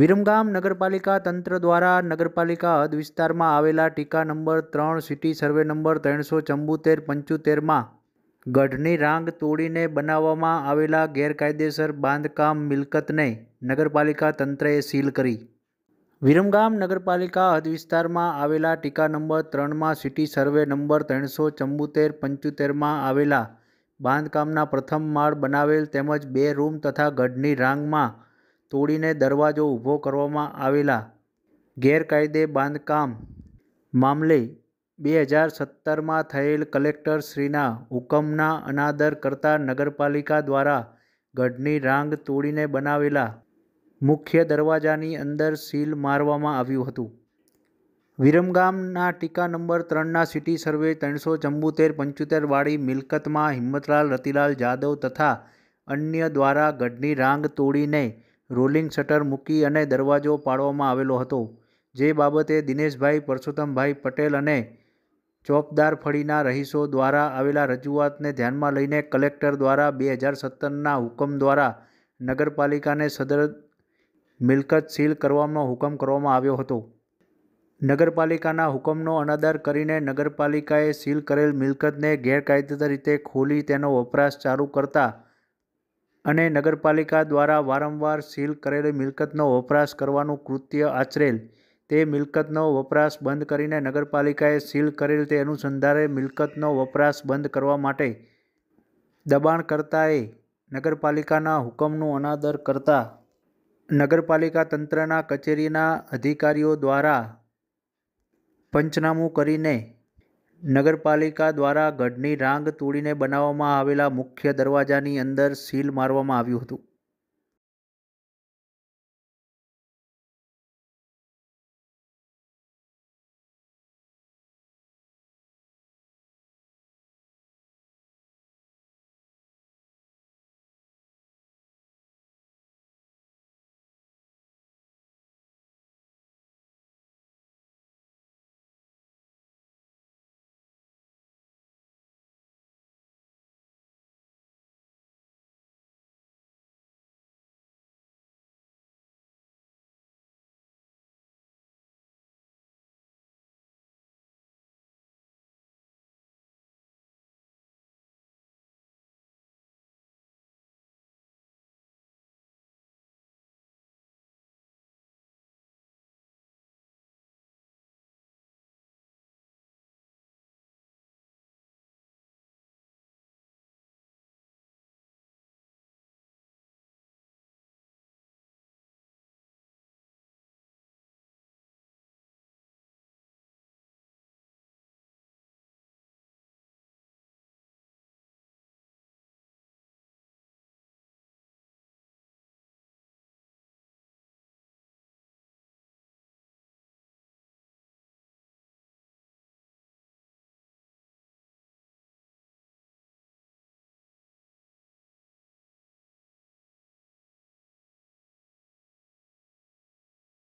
વિરમગામ નગરપાલિકા તંત્ર દ્વારા નગરપાલિકા હદ વિસ્તારમાં આવેલા ટીકા નંબર ત્રણ સિટી સર્વે નંબર ત્રણસો ચંબોતેર પંચોતેરમાં ગઢની રાંગ તોડીને બનાવવામાં આવેલા ગેરકાયદેસર બાંધકામ મિલકતને નગરપાલિકા તંત્રએ સીલ કરી વિરમગામ નગરપાલિકા હદ વિસ્તારમાં આવેલા ટીકા નંબર ત્રણમાં સિટી સર્વે નંબર ત્રણસો ચંબોતેર પંચોતેરમાં આવેલા બાંધકામના પ્રથમ માળ બનાવેલ તેમજ બે રૂમ તથા ગઢની રાંગમાં તોડીને દરવાજો ઊભો કરવામાં આવેલા ગેરકાયદે બાંધકામ મામલે બે હજાર સત્તરમાં થયેલ કલેક્ટરશ્રીના હુકમના અનાદર કરતા નગરપાલિકા દ્વારા ગઢની રાંગ તોડીને બનાવેલા મુખ્ય દરવાજાની અંદર સીલ મારવામાં આવ્યું હતું વિરમગામના ટીકા નંબર ત્રણના સિટી સર્વે ત્રણસો ચંબુતેર પંચોતેરવાળી મિલકતમાં હિંમતલાલ રતિલાલ જાદવ તથા અન્ય દ્વારા ગઢની રાંગ તોડીને રોલિંગ શટર મૂકી અને દરવાજો પાડવામાં આવેલો હતો જે બાબતે દિનેશભાઈ પરસોત્તમભાઈ પટેલ અને ચોકદાર ફળીના રહીશો દ્વારા આવેલા રજૂઆતને ધ્યાનમાં લઈને કલેક્ટર દ્વારા બે હજાર સત્તરના હુકમ દ્વારા નગરપાલિકાને સદર મિલકત સીલ કરવાનો હુકમ કરવામાં આવ્યો હતો નગરપાલિકાના હુકમનો અનાદર કરીને નગરપાલિકાએ સીલ કરેલ મિલકતને ગેરકાયદેસર રીતે ખોલી તેનો વપરાશ ચાલુ કરતા અને નગરપાલિકા દ્વારા વારંવાર સીલ કરેલી મિલકતનો વપરાશ કરવાનું કૃત્ય આચરેલ તે મિલકતનો વપરાશ બંધ કરીને નગરપાલિકાએ સીલ કરેલ તે અનુસંધારે મિલકતનો વપરાશ બંધ કરવા માટે દબાણકર્તાએ નગરપાલિકાના હુકમનું અનાદર કરતા નગરપાલિકા તંત્રના કચેરીના અધિકારીઓ દ્વારા પંચનામું કરીને નગરપાલિકા દ્વારા ગઢની રાંગ તોડીને બનાવવામાં આવેલા મુખ્ય દરવાજાની અંદર સીલ મારવામાં આવ્યું હતું